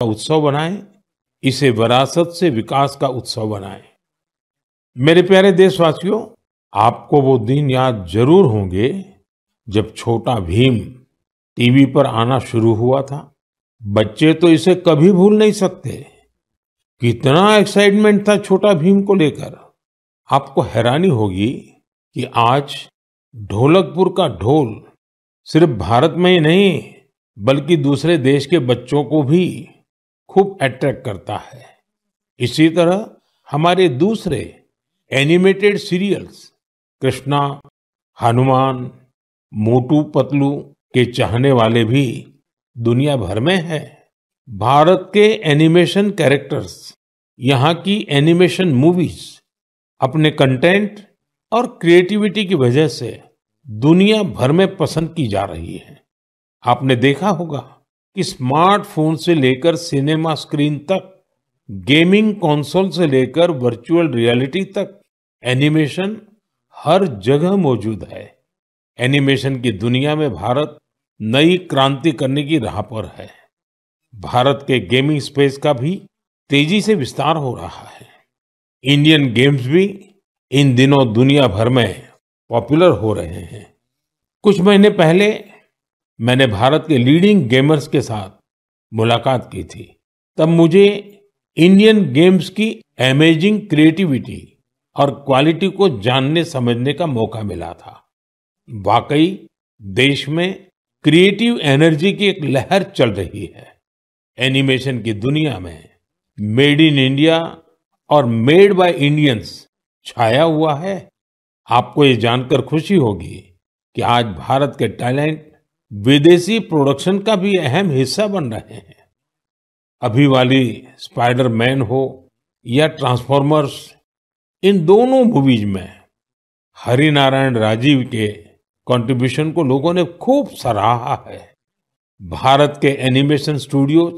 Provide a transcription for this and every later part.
का उत्सव बनाएं इसे विरासत से विकास का उत्सव बनाएं मेरे प्यारे देशवासियों आपको वो दिन याद जरूर होंगे जब छोटा भीम टीवी पर आना शुरू हुआ था बच्चे तो इसे कभी भूल नहीं सकते कितना एक्साइटमेंट था छोटा भीम को लेकर आपको हैरानी होगी कि आज ढोलकपुर का ढोल सिर्फ भारत में ही नहीं बल्कि दूसरे देश के बच्चों को भी खूब अट्रैक्ट करता है इसी तरह हमारे दूसरे एनिमेटेड सीरियल्स कृष्णा हनुमान मोटू पतलू के चाहने वाले भी दुनिया भर में हैं भारत के एनिमेशन कैरेक्टर्स यहाँ की एनिमेशन मूवीज अपने कंटेंट और क्रिएटिविटी की वजह से दुनिया भर में पसंद की जा रही है आपने देखा होगा कि स्मार्टफोन से लेकर सिनेमा स्क्रीन तक गेमिंग कंसोल से लेकर वर्चुअल रियलिटी तक एनिमेशन हर जगह मौजूद है एनिमेशन की दुनिया में भारत नई क्रांति करने की राह पर है भारत के गेमिंग स्पेस का भी तेजी से विस्तार हो रहा है इंडियन गेम्स भी इन दिनों दुनिया भर में पॉपुलर हो रहे हैं कुछ महीने पहले मैंने भारत के लीडिंग गेमर्स के साथ मुलाकात की थी तब मुझे इंडियन गेम्स की अमेजिंग क्रिएटिविटी और क्वालिटी को जानने समझने का मौका मिला था वाकई देश में क्रिएटिव एनर्जी की एक लहर चल रही है एनिमेशन की दुनिया में मेड इन इंडिया और मेड बाय इंडियंस छाया हुआ है आपको ये जानकर खुशी होगी कि आज भारत के टैलेंट विदेशी प्रोडक्शन का भी अहम हिस्सा बन रहे हैं अभी वाली स्पाइडर मैन हो या ट्रांसफॉर्मर्स इन दोनों मूवीज में हरिनारायण राजीव के कंट्रीब्यूशन को लोगों ने खूब सराहा है भारत के एनिमेशन स्टूडियो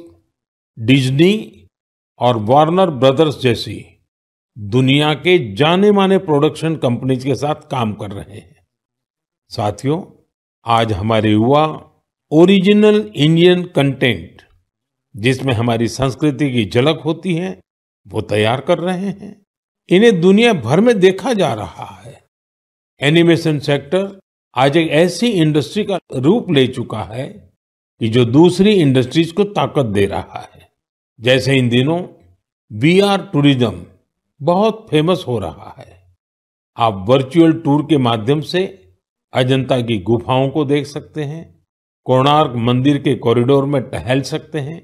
डिज्नी और वार्नर ब्रदर्स जैसी दुनिया के जाने माने प्रोडक्शन कंपनीज के साथ काम कर रहे हैं साथियों आज हमारे युवा ओरिजिनल इंडियन कंटेंट जिसमें हमारी संस्कृति की झलक होती है वो तैयार कर रहे हैं इन्हें दुनिया भर में देखा जा रहा है एनिमेशन सेक्टर आज एक ऐसी इंडस्ट्री का रूप ले चुका है कि जो दूसरी इंडस्ट्रीज को ताकत दे रहा है जैसे इन दिनों वी आर टूरिज्म बहुत फेमस हो रहा है आप वर्चुअल टूर के माध्यम से अजंता की गुफाओं को देख सकते हैं कोणार्क मंदिर के कॉरिडोर में टहल सकते हैं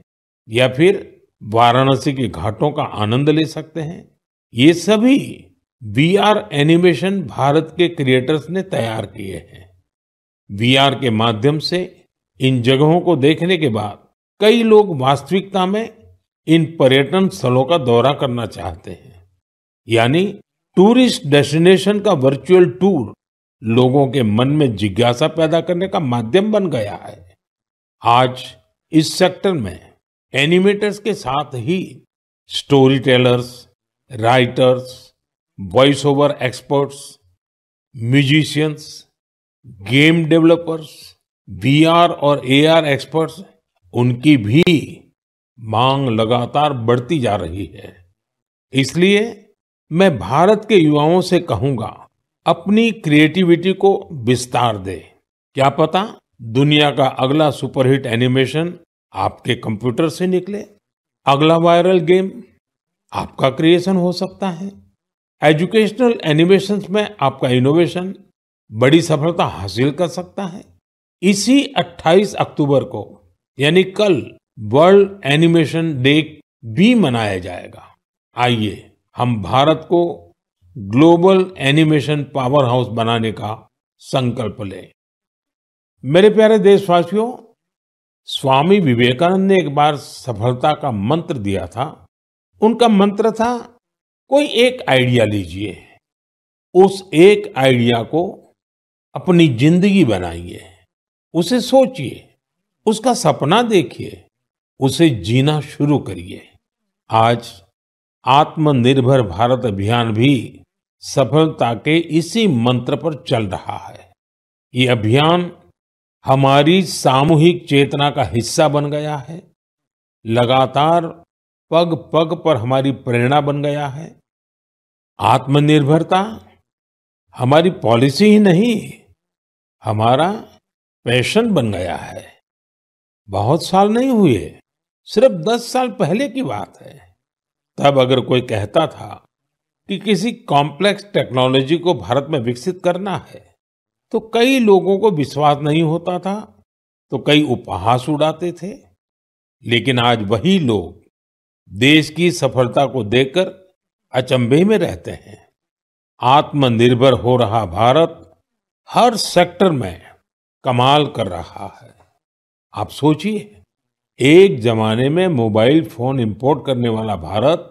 या फिर वाराणसी के घाटों का आनंद ले सकते हैं ये सभी वीआर एनिमेशन भारत के क्रिएटर्स ने तैयार किए हैं वीआर के माध्यम से इन जगहों को देखने के बाद कई लोग वास्तविकता में इन पर्यटन स्थलों का दौरा करना चाहते हैं यानी टूरिस्ट डेस्टिनेशन का वर्चुअल टूर लोगों के मन में जिज्ञासा पैदा करने का माध्यम बन गया है आज इस सेक्टर में एनिमेटर्स के साथ ही story tellers writers voice over experts musicians game developers VR और एआर एक्सपर्ट्स उनकी भी मांग लगातार बढ़ती जा रही है इसलिए मैं भारत के युवाओं से कहूंगा अपनी क्रिएटिविटी को विस्तार दे क्या पता दुनिया का अगला सुपरहिट एनिमेशन आपके कंप्यूटर से निकले अगला वायरल गेम आपका क्रिएशन हो सकता है एजुकेशनल एनिमेशन में आपका इनोवेशन बड़ी सफलता हासिल कर सकता है इसी 28 अक्टूबर को यानी कल वर्ल्ड एनिमेशन डे भी मनाया जाएगा आइए हम भारत को ग्लोबल एनिमेशन पावर हाउस बनाने का संकल्प लें मेरे प्यारे देशवासियों स्वामी विवेकानंद ने एक बार सफलता का मंत्र दिया था उनका मंत्र था कोई एक आइडिया लीजिए उस एक आइडिया को अपनी जिंदगी बनाइए उसे सोचिए उसका सपना देखिए उसे जीना शुरू करिए आज आत्मनिर्भर भारत अभियान भी सफलता के इसी मंत्र पर चल रहा है ये अभियान हमारी सामूहिक चेतना का हिस्सा बन गया है लगातार पग पग पर हमारी प्रेरणा बन गया है आत्मनिर्भरता हमारी पॉलिसी ही नहीं हमारा पैशन बन गया है बहुत साल नहीं हुए सिर्फ दस साल पहले की बात है तब अगर कोई कहता था कि किसी कॉम्प्लेक्स टेक्नोलॉजी को भारत में विकसित करना है तो कई लोगों को विश्वास नहीं होता था तो कई उपहास उड़ाते थे लेकिन आज वही लोग देश की सफलता को देखकर अचंभे में रहते हैं आत्मनिर्भर हो रहा भारत हर सेक्टर में कमाल कर रहा है आप सोचिए एक जमाने में मोबाइल फोन इंपोर्ट करने वाला भारत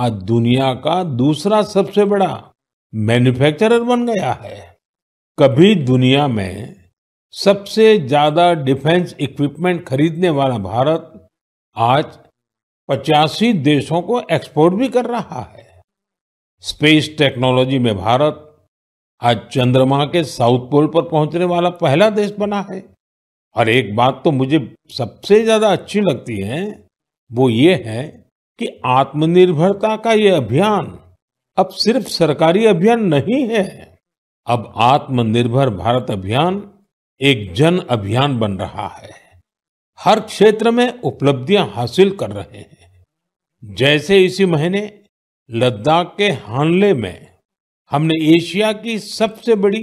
आज दुनिया का दूसरा सबसे बड़ा मैन्युफैक्चरर बन गया है कभी दुनिया में सबसे ज्यादा डिफेंस इक्विपमेंट खरीदने वाला भारत आज पचासी देशों को एक्सपोर्ट भी कर रहा है स्पेस टेक्नोलॉजी में भारत आज चंद्रमा के साउथ पोल पर पहुंचने वाला पहला देश बना है और एक बात तो मुझे सबसे ज्यादा अच्छी लगती है वो ये है कि आत्मनिर्भरता का ये अभियान अब सिर्फ सरकारी अभियान नहीं है अब आत्मनिर्भर भारत अभियान एक जन अभियान बन रहा है हर क्षेत्र में उपलब्धियां हासिल कर रहे हैं जैसे इसी महीने लद्दाख के हानले में हमने एशिया की सबसे बड़ी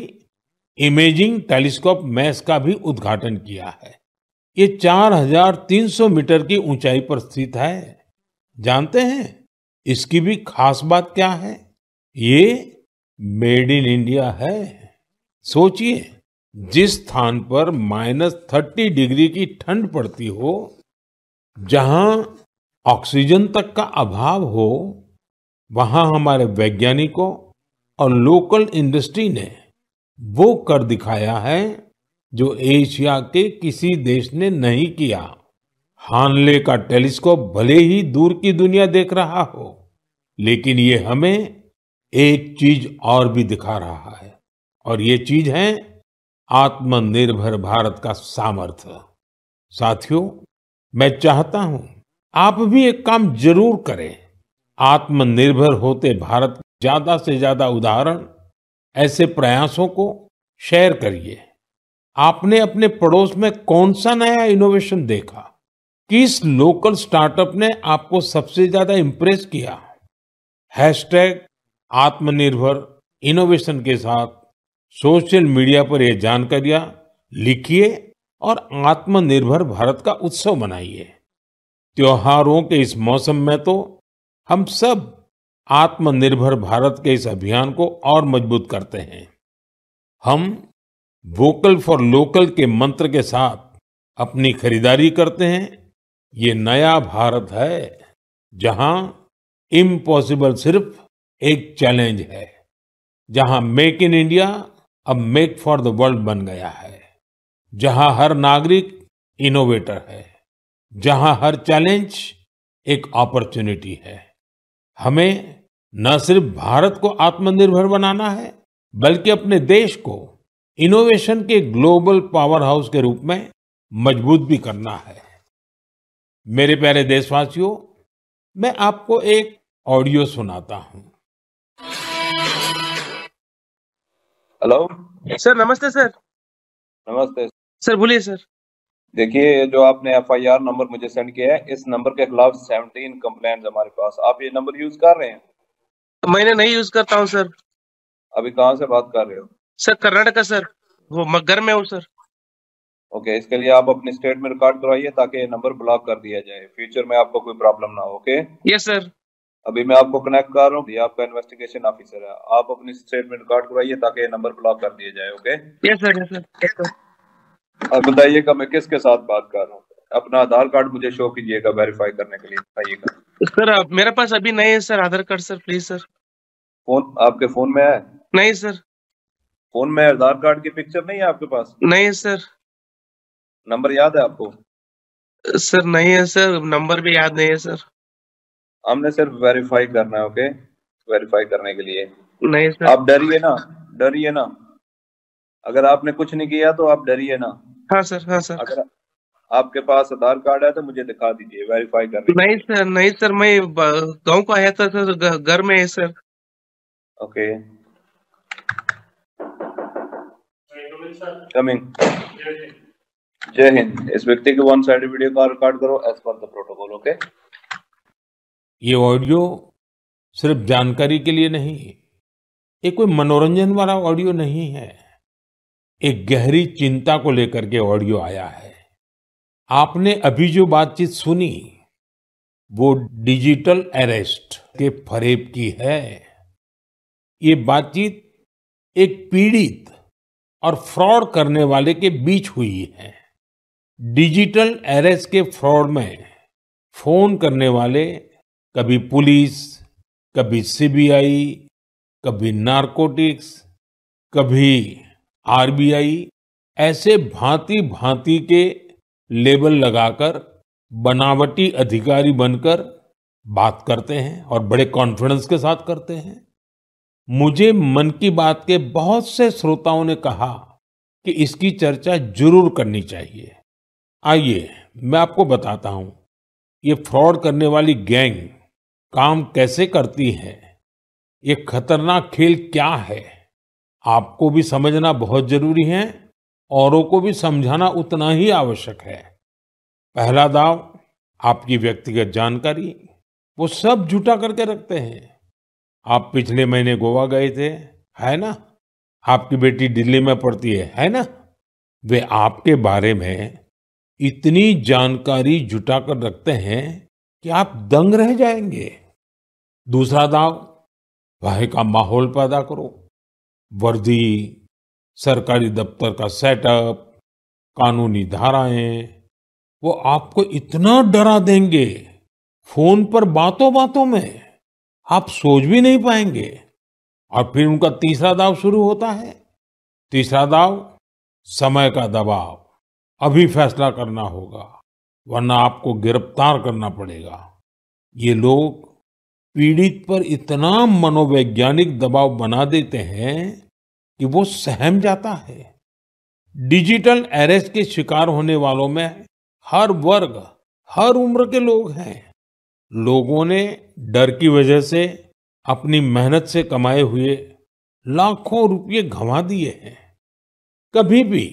इमेजिंग टेलीस्कोप मैस का भी उद्घाटन किया है ये 4,300 मीटर की ऊंचाई पर स्थित है जानते हैं इसकी भी खास बात क्या है ये मेड इन इंडिया है सोचिए जिस स्थान पर माइनस थर्टी डिग्री की ठंड पड़ती हो जहां ऑक्सीजन तक का अभाव हो वहां हमारे वैज्ञानिकों और लोकल इंडस्ट्री ने वो कर दिखाया है जो एशिया के किसी देश ने नहीं किया हानले का टेलीस्कोप भले ही दूर की दुनिया देख रहा हो लेकिन ये हमें एक चीज और भी दिखा रहा है और ये चीज है आत्मनिर्भर भारत का सामर्थ्य साथियों मैं चाहता हूं आप भी एक काम जरूर करें आत्मनिर्भर होते भारत ज्यादा से ज्यादा उदाहरण ऐसे प्रयासों को शेयर करिए आपने अपने पड़ोस में कौन सा नया इनोवेशन देखा किस लोकल स्टार्टअप ने आपको सबसे ज्यादा इम्प्रेस किया हैशटैग आत्मनिर्भर इनोवेशन के साथ सोशल मीडिया पर यह जानकारियां लिखिए और आत्मनिर्भर भारत का उत्सव मनाइए त्योहारों के इस मौसम में तो हम सब आत्मनिर्भर भारत के इस अभियान को और मजबूत करते हैं हम वोकल फॉर लोकल के मंत्र के साथ अपनी खरीदारी करते हैं ये नया भारत है जहां इम्पॉसिबल सिर्फ एक चैलेंज है जहां मेक इन इंडिया अब मेक फॉर द वर्ल्ड बन गया है जहां हर नागरिक इनोवेटर है जहां हर चैलेंज एक अपॉर्चुनिटी है हमें न सिर्फ भारत को आत्मनिर्भर बनाना है बल्कि अपने देश को इनोवेशन के ग्लोबल पावर हाउस के रूप में मजबूत भी करना है मेरे प्यारे देशवासियों मैं आपको एक ऑडियो सुनाता हूँ हेलो सर नमस्ते सर नमस्ते सर बोलिए सर देखिए जो आपने एफआईआर नंबर मुझे सेंड किया है इस नंबर के खिलाफ सेवनटीन कंप्लेंट हमारे पास आप ये नंबर यूज कर रहे हैं मैंने नहीं यूज करता हूँ सर अभी कहां से बात कर रहे हो सर कर्नाटक सर वो मैं घर में हूँ सर ओके इसके लिए आप अपने स्टेट में रिकॉर्ड करवाइए ताकि नंबर ब्लॉक कर दिया जाए फ्यूचर में आपको कोई प्रॉब्लम ना हो ओके यस सर अभी मैं आपको कनेक्ट कर रहा हूँ ये आपका इन्वेस्टिगेशन ऑफिसर है आप अपने स्टेट में रिकॉर्ड करवाइए ताकि नंबर ब्लॉक कर दिया जाए ओके यस सर अब बताइएगा मैं किसके साथ बात कर रहा हूँ अपना आधार कार्ड मुझे शो कीजिएगा वेरीफाई करने के लिए बताइएगा सर मेरे पास अभी नहीं है sir Aadhaar card sir please sir phone आपके फोन में है नहीं सर फोन में आधार कार्ड की पिक्चर नहीं है आपके पास नहीं सर नंबर याद है आपको सर नहीं है सर नंबर भी याद नहीं है सर हमने सिर्फ वेरीफाई करना है ओके वेरीफाई करने के लिए नहीं सर आप डरिए ना डरिए ना अगर आपने कुछ नहीं किया तो आप डरिए ना हाँ सर हाँ सर अगर आपके पास आधार कार्ड है तो मुझे दिखा दीजिए वेरीफाई कर नहीं सर नहीं सर मैं गांव को आया था सर घर में है सर ओके कमिंग जय हिंद इस व्यक्ति के वन साइड वीडियो का रिकॉर्ड करो as per the protocol okay ये ऑडियो सिर्फ जानकारी के लिए नहीं ये कोई मनोरंजन वाला ऑडियो नहीं है एक गहरी चिंता को लेकर के ऑडियो आया है आपने अभी जो बातचीत सुनी वो डिजिटल अरेस्ट के फरेब की है ये बातचीत एक पीड़ित और फ्रॉड करने वाले के बीच हुई है डिजिटल एरेस के फ्रॉड में फोन करने वाले कभी पुलिस कभी सीबीआई कभी नारकोटिक्स कभी आरबीआई ऐसे भांति भांति के लेबल लगाकर बनावटी अधिकारी बनकर बात करते हैं और बड़े कॉन्फिडेंस के साथ करते हैं मुझे मन की बात के बहुत से श्रोताओं ने कहा कि इसकी चर्चा जरूर करनी चाहिए आइए मैं आपको बताता हूं ये फ्रॉड करने वाली गैंग काम कैसे करती है ये खतरनाक खेल क्या है आपको भी समझना बहुत जरूरी है औरों को भी समझाना उतना ही आवश्यक है पहला दाव आपकी व्यक्तिगत जानकारी वो सब जुटा करके रखते हैं आप पिछले महीने गोवा गए थे है ना आपकी बेटी दिल्ली में पढ़ती है है ना वे आपके बारे में इतनी जानकारी जुटाकर रखते हैं कि आप दंग रह जाएंगे दूसरा दाव भय का माहौल पैदा करो वर्दी सरकारी दफ्तर का सेटअप कानूनी धाराएं वो आपको इतना डरा देंगे फोन पर बातों बातों में आप सोच भी नहीं पाएंगे और फिर उनका तीसरा दाव शुरू होता है तीसरा दाव समय का दबाव अभी फैसला करना होगा वरना आपको गिरफ्तार करना पड़ेगा ये लोग पीड़ित पर इतना मनोवैज्ञानिक दबाव बना देते हैं कि वो सहम जाता है डिजिटल अरेस्ट के शिकार होने वालों में हर वर्ग हर उम्र के लोग हैं लोगों ने डर की वजह से अपनी मेहनत से कमाए हुए लाखों रुपये घमा दिए हैं कभी भी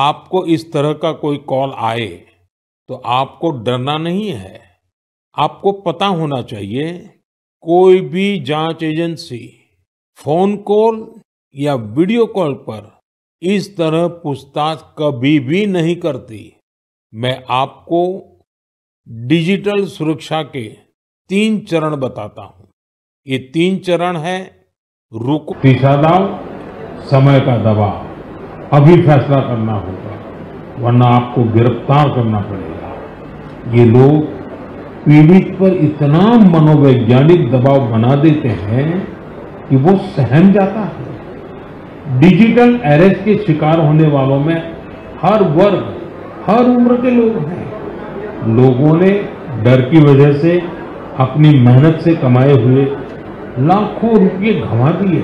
आपको इस तरह का कोई कॉल आए तो आपको डरना नहीं है आपको पता होना चाहिए कोई भी जांच एजेंसी फोन कॉल या वीडियो कॉल पर इस तरह पूछताछ कभी भी नहीं करती मैं आपको डिजिटल सुरक्षा के तीन चरण बताता हूं ये तीन चरण है रुको पीछा दाव समय का दबाव अभी फैसला करना होगा वरना आपको गिरफ्तार करना पड़ेगा ये लोग पीड़ित पर इतना मनोवैज्ञानिक दबाव बना देते हैं कि वो सहम जाता है डिजिटल अरेस्ट के शिकार होने वालों में हर वर्ग हर उम्र के लोग हैं लोगों ने डर की वजह से अपनी मेहनत से कमाए हुए लाखों रुपये घमा दिए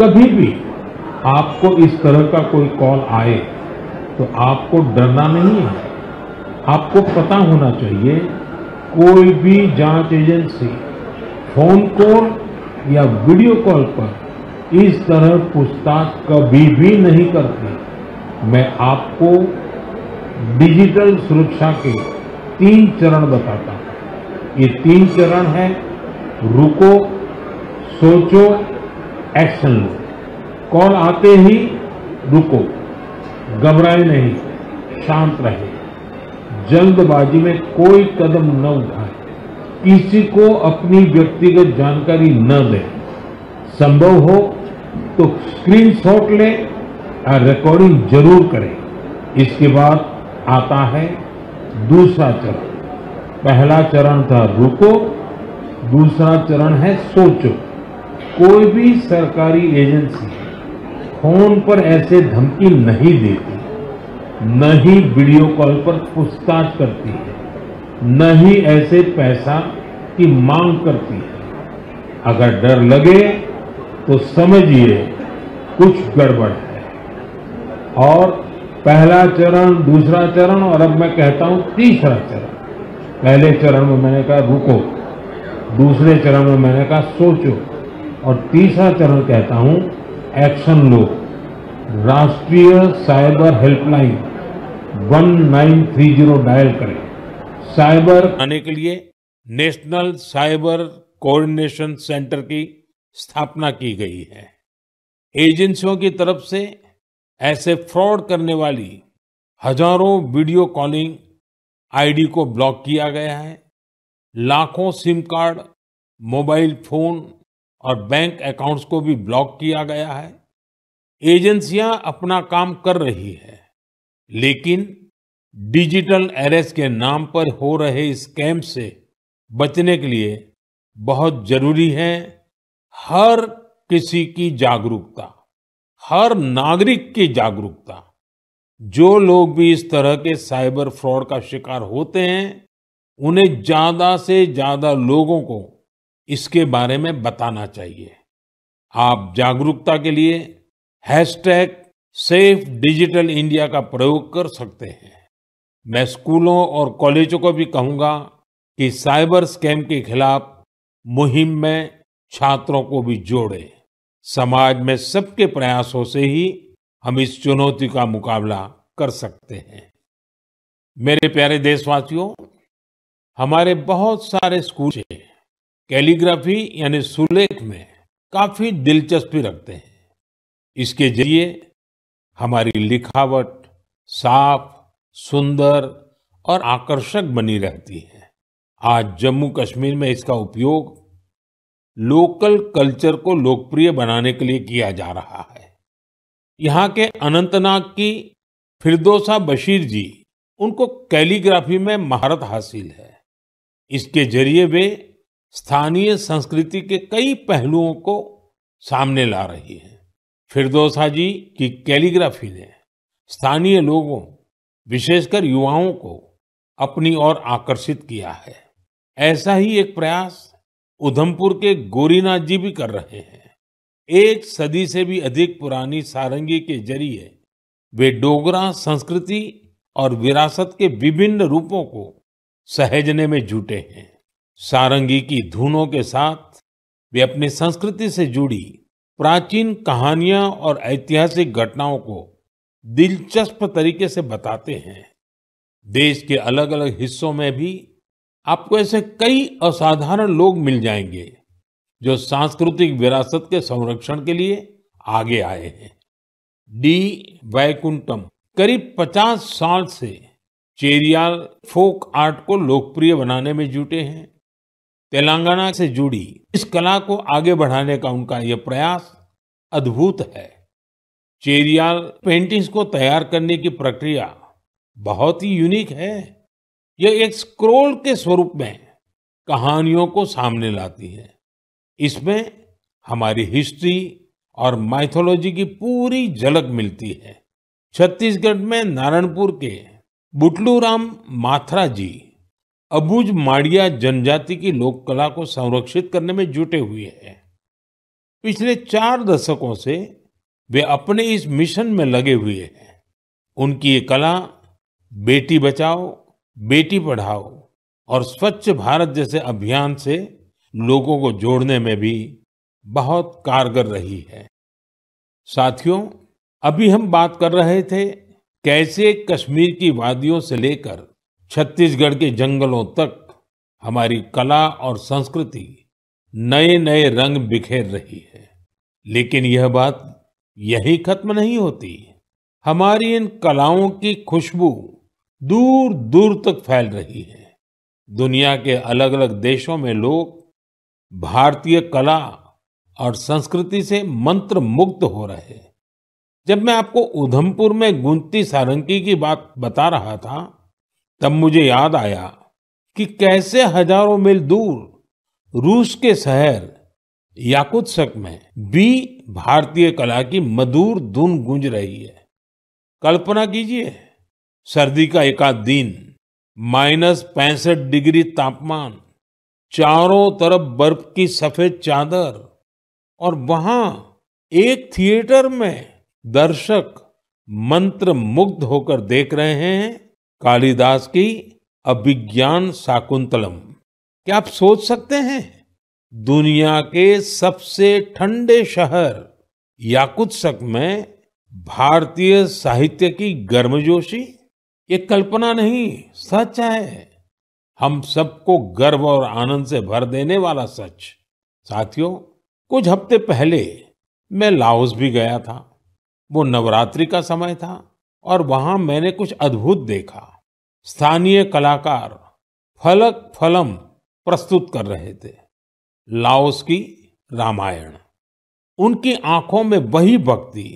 कभी भी आपको इस तरह का कोई कॉल आए तो आपको डरना नहीं है आपको पता होना चाहिए कोई भी जांच एजेंसी फोन कॉल या वीडियो कॉल पर इस तरह पूछताछ कभी भी नहीं करती मैं आपको डिजिटल सुरक्षा के तीन चरण बताता हूँ ये तीन चरण है रुको सोचो एक्शन लो कॉल आते ही रुको घबराए नहीं शांत रहे जल्दबाजी में कोई कदम न उठाए किसी को अपनी व्यक्तिगत जानकारी न दे संभव हो तो शॉट ले और रिकॉर्डिंग जरूर करें इसके बाद आता है दूसरा चरण पहला चरण था रुको दूसरा चरण है सोचो कोई भी सरकारी एजेंसी फोन पर ऐसे धमकी नहीं देती न ही वीडियो कॉल पर पूछताछ करती है न ही ऐसे पैसा की मांग करती है अगर डर लगे तो समझिए कुछ गड़बड़ है और पहला चरण दूसरा चरण और अब मैं कहता हूं तीसरा चरण पहले चरण में मैंने कहा रुको दूसरे चरण में मैंने कहा सोचो और तीसरा चरण कहता हूं एक्शन लो राष्ट्रीय साइबर हेल्पलाइन 1930 डायल करें साइबर आने के लिए नेशनल साइबर कोऑर्डिनेशन सेंटर की स्थापना की गई है एजेंसियों की तरफ से ऐसे फ्रॉड करने वाली हजारों वीडियो कॉलिंग आईडी को ब्लॉक किया गया है लाखों सिम कार्ड मोबाइल फोन और बैंक अकाउंट्स को भी ब्लॉक किया गया है एजेंसियां अपना काम कर रही है लेकिन डिजिटल एरेस के नाम पर हो रहे स्कैम से बचने के लिए बहुत जरूरी है हर किसी की जागरूकता हर नागरिक की जागरूकता जो लोग भी इस तरह के साइबर फ्रॉड का शिकार होते हैं उन्हें ज्यादा से ज्यादा लोगों को इसके बारे में बताना चाहिए आप जागरूकता के लिए हैशटैग सेफ डिजिटल इंडिया का प्रयोग कर सकते हैं मैं स्कूलों और कॉलेजों को भी कहूंगा कि साइबर स्कैम के खिलाफ मुहिम में छात्रों को भी जोड़े समाज में सबके प्रयासों से ही हम इस चुनौती का मुकाबला कर सकते हैं मेरे प्यारे देशवासियों हमारे बहुत सारे स्कूल हैं कैलीग्राफी यानी सुलेख में काफी दिलचस्पी रखते हैं इसके जरिए हमारी लिखावट साफ सुंदर और आकर्षक बनी रहती है आज जम्मू कश्मीर में इसका उपयोग लोकल कल्चर को लोकप्रिय बनाने के लिए किया जा रहा है यहाँ के अनंतनाग की फिरदोसा बशीर जी उनको कैलीग्राफी में महारत हासिल है इसके जरिए वे स्थानीय संस्कृति के कई पहलुओं को सामने ला रही है फिरदोसा जी की कैलीग्राफी ने स्थानीय लोगों विशेषकर युवाओं को अपनी ओर आकर्षित किया है ऐसा ही एक प्रयास उधमपुर के गोरीनाथ जी भी कर रहे हैं एक सदी से भी अधिक पुरानी सारंगी के जरिए वे डोगरा संस्कृति और विरासत के विभिन्न रूपों को सहेजने में जुटे हैं सारंगी की धुनों के साथ वे अपनी संस्कृति से जुड़ी प्राचीन कहानियां और ऐतिहासिक घटनाओं को दिलचस्प तरीके से बताते हैं देश के अलग अलग हिस्सों में भी आपको ऐसे कई असाधारण लोग मिल जाएंगे जो सांस्कृतिक विरासत के संरक्षण के लिए आगे आए हैं डी वैकुंठम करीब 50 साल से चेरियाल फोक आर्ट को लोकप्रिय बनाने में जुटे हैं तेलंगाना से जुड़ी इस कला को आगे बढ़ाने का उनका यह प्रयास अद्भुत है चेरियाल पेंटिंग्स को तैयार करने की प्रक्रिया बहुत ही यूनिक है यह एक स्क्रोल के स्वरूप में कहानियों को सामने लाती है इसमें हमारी हिस्ट्री और माइथोलॉजी की पूरी झलक मिलती है छत्तीसगढ़ में नारायणपुर के बुटलू राम माथरा जी अबुज माड़िया जनजाति की लोक कला को संरक्षित करने में जुटे हुए हैं पिछले चार दशकों से वे अपने इस मिशन में लगे हुए हैं उनकी ये कला बेटी बचाओ बेटी पढ़ाओ और स्वच्छ भारत जैसे अभियान से लोगों को जोड़ने में भी बहुत कारगर रही है साथियों अभी हम बात कर रहे थे कैसे कश्मीर की वादियों से लेकर छत्तीसगढ़ के जंगलों तक हमारी कला और संस्कृति नए नए रंग बिखेर रही है लेकिन यह बात यही खत्म नहीं होती हमारी इन कलाओं की खुशबू दूर दूर तक फैल रही है दुनिया के अलग अलग देशों में लोग भारतीय कला और संस्कृति से मंत्र मुक्त हो रहे जब मैं आपको उधमपुर में गुंती सारंकी की बात बता रहा था तब मुझे याद आया कि कैसे हजारों मील दूर रूस के शहर याकुत्सक में भी भारतीय कला की मधुर धुन गूंज रही है कल्पना कीजिए सर्दी का एकाध दिन माइनस पैंसठ डिग्री तापमान चारों तरफ बर्फ की सफेद चादर और वहां एक थिएटर में दर्शक मंत्र मुग्ध होकर देख रहे हैं कालिदास की अभिज्ञान शाकुंतलम क्या आप सोच सकते हैं दुनिया के सबसे ठंडे शहर याकुत्सक में भारतीय साहित्य की गर्मजोशी ये कल्पना नहीं सच है हम सबको गर्व और आनंद से भर देने वाला सच साथियों कुछ हफ्ते पहले मैं लाहौस भी गया था वो नवरात्रि का समय था और वहां मैंने कुछ अद्भुत देखा स्थानीय कलाकार फलक फलम प्रस्तुत कर रहे थे लाओस की रामायण उनकी आंखों में वही भक्ति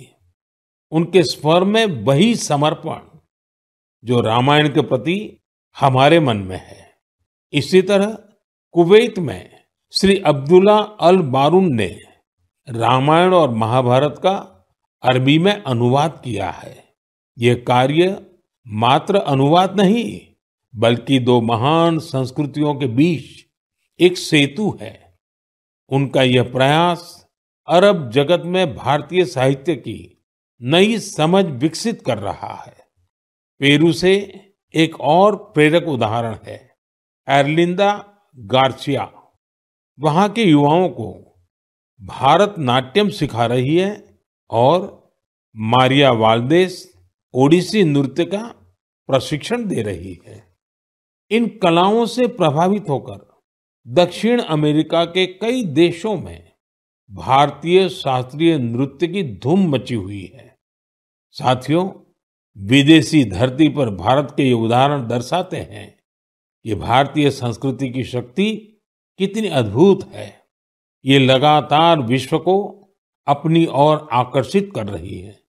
उनके स्वर में वही समर्पण जो रामायण के प्रति हमारे मन में है इसी तरह कुवैत में श्री अब्दुल्ला अल बारून ने रामायण और महाभारत का अरबी में अनुवाद किया है यह कार्य मात्र अनुवाद नहीं बल्कि दो महान संस्कृतियों के बीच एक सेतु है उनका यह प्रयास अरब जगत में भारतीय साहित्य की नई समझ विकसित कर रहा है पेरू से एक और प्रेरक उदाहरण है एरलिंदा गार्सिया वहां के युवाओं को भारत नाट्यम सिखा रही है और मारिया वाल्देश ओडिसी नृत्य का प्रशिक्षण दे रही है इन कलाओं से प्रभावित होकर दक्षिण अमेरिका के कई देशों में भारतीय शास्त्रीय नृत्य की धूम मची हुई है साथियों विदेशी धरती पर भारत के ये उदाहरण दर्शाते हैं कि भारतीय संस्कृति की शक्ति कितनी अद्भुत है ये लगातार विश्व को अपनी ओर आकर्षित कर रही है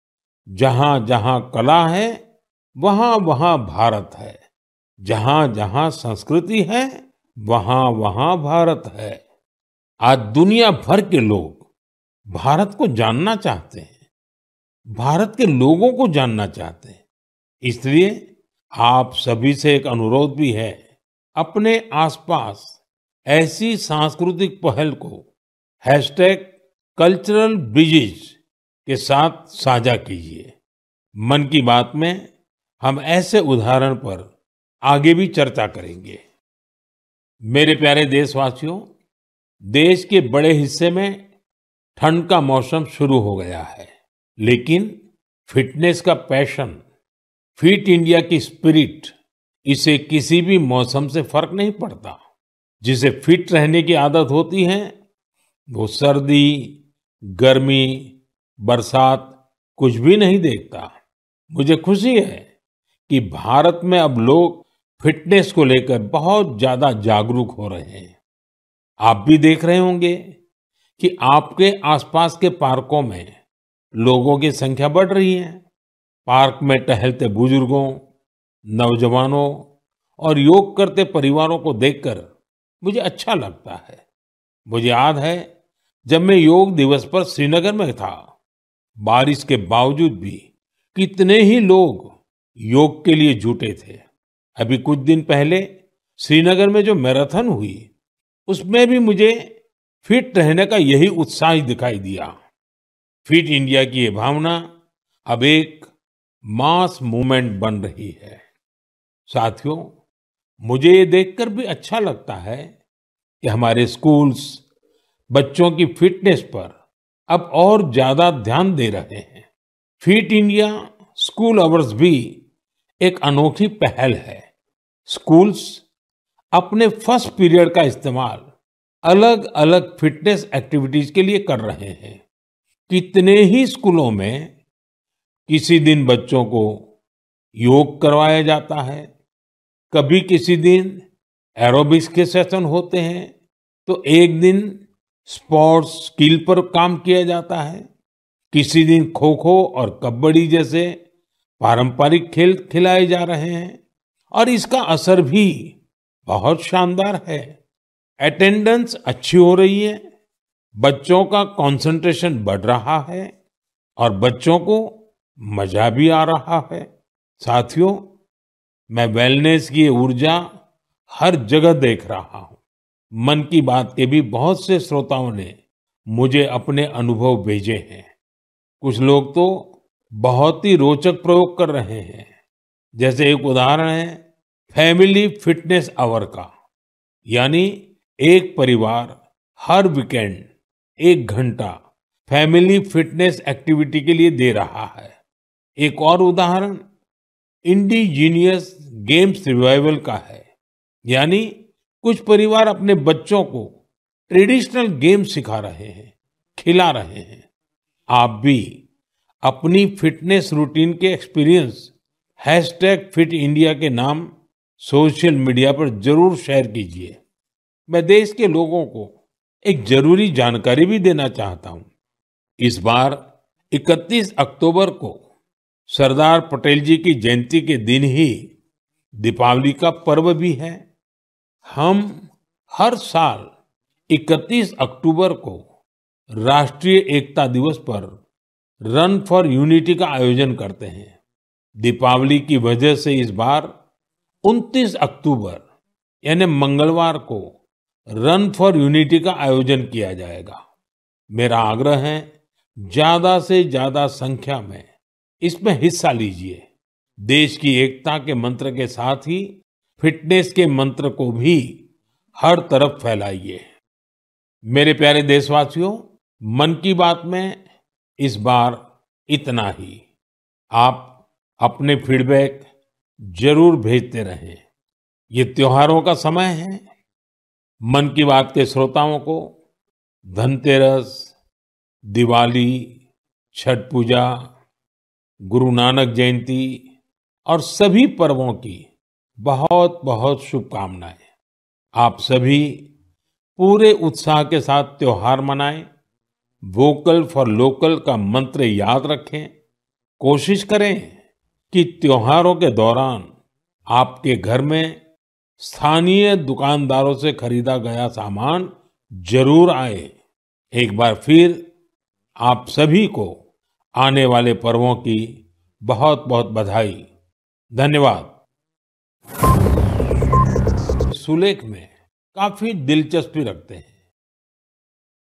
जहां जहां कला है वहां वहां भारत है जहां जहां संस्कृति है वहां वहां भारत है आज दुनिया भर के लोग भारत को जानना चाहते हैं भारत के लोगों को जानना चाहते हैं इसलिए आप सभी से एक अनुरोध भी है अपने आसपास ऐसी सांस्कृतिक पहल को हैशटैग कल्चरल ब्रिजिज के साथ साझा कीजिए मन की बात में हम ऐसे उदाहरण पर आगे भी चर्चा करेंगे मेरे प्यारे देशवासियों देश के बड़े हिस्से में ठंड का मौसम शुरू हो गया है लेकिन फिटनेस का पैशन फिट इंडिया की स्पिरिट इसे किसी भी मौसम से फर्क नहीं पड़ता जिसे फिट रहने की आदत होती है वो सर्दी गर्मी बरसात कुछ भी नहीं देखता मुझे खुशी है कि भारत में अब लोग फिटनेस को लेकर बहुत ज्यादा जागरूक हो रहे हैं आप भी देख रहे होंगे कि आपके आसपास के पार्कों में लोगों की संख्या बढ़ रही है पार्क में टहलते बुजुर्गों नौजवानों और योग करते परिवारों को देखकर मुझे अच्छा लगता है मुझे याद है जब मैं योग दिवस पर श्रीनगर में था बारिश के बावजूद भी कितने ही लोग योग के लिए जुटे थे अभी कुछ दिन पहले श्रीनगर में जो मैराथन हुई उसमें भी मुझे फिट रहने का यही उत्साह दिखाई दिया फिट इंडिया की ये भावना अब एक मास मूवमेंट बन रही है साथियों मुझे ये देखकर भी अच्छा लगता है कि हमारे स्कूल्स बच्चों की फिटनेस पर अब और ज्यादा ध्यान दे रहे हैं फिट इंडिया स्कूल आवर्स भी एक अनोखी पहल है स्कूल्स अपने फर्स्ट पीरियड का इस्तेमाल अलग अलग फिटनेस एक्टिविटीज के लिए कर रहे हैं कितने ही स्कूलों में किसी दिन बच्चों को योग करवाया जाता है कभी किसी दिन एरोबिक्स के सेशन होते हैं तो एक दिन स्पोर्ट्स स्किल पर काम किया जाता है किसी दिन खो खो और कबड्डी जैसे पारंपरिक खेल खिलाए जा रहे हैं और इसका असर भी बहुत शानदार है अटेंडेंस अच्छी हो रही है बच्चों का कंसंट्रेशन बढ़ रहा है और बच्चों को मजा भी आ रहा है साथियों मैं वेलनेस की ऊर्जा हर जगह देख रहा हूं मन की बात के भी बहुत से श्रोताओं ने मुझे अपने अनुभव भेजे हैं कुछ लोग तो बहुत ही रोचक प्रयोग कर रहे हैं जैसे एक उदाहरण है फैमिली फिटनेस आवर का यानी एक परिवार हर वीकेंड एक घंटा फैमिली फिटनेस एक्टिविटी के लिए दे रहा है एक और उदाहरण इंडिजीनियस गेम्स रिवाइवल का है यानी कुछ परिवार अपने बच्चों को ट्रेडिशनल गेम सिखा रहे हैं खिला रहे हैं आप भी अपनी फिटनेस रूटीन के experience hashtag fit India के नाम सोशल मीडिया पर जरूर शेयर कीजिए मैं देश के लोगों को एक जरूरी जानकारी भी देना चाहता हूं इस बार 31 अक्टूबर को सरदार पटेल जी की जयंती के दिन ही दीपावली का पर्व भी है हम हर साल 31 अक्टूबर को राष्ट्रीय एकता दिवस पर रन फॉर यूनिटी का आयोजन करते हैं दीपावली की वजह से इस बार 29 अक्टूबर यानी मंगलवार को रन फॉर यूनिटी का आयोजन किया जाएगा मेरा आग्रह है ज्यादा से ज्यादा संख्या में इसमें हिस्सा लीजिए देश की एकता के मंत्र के साथ ही फिटनेस के मंत्र को भी हर तरफ फैलाइए मेरे प्यारे देशवासियों मन की बात में इस बार इतना ही आप अपने फीडबैक जरूर भेजते रहें ये त्योहारों का समय है मन की बात के श्रोताओं को धनतेरस दिवाली छठ पूजा गुरु नानक जयंती और सभी पर्वों की बहुत बहुत शुभकामनाएं आप सभी पूरे उत्साह के साथ त्योहार मनाएं वोकल फॉर लोकल का मंत्र याद रखें कोशिश करें कि त्योहारों के दौरान आपके घर में स्थानीय दुकानदारों से खरीदा गया सामान जरूर आए एक बार फिर आप सभी को आने वाले पर्वों की बहुत बहुत बधाई धन्यवाद सुलेख में काफी दिलचस्पी रखते हैं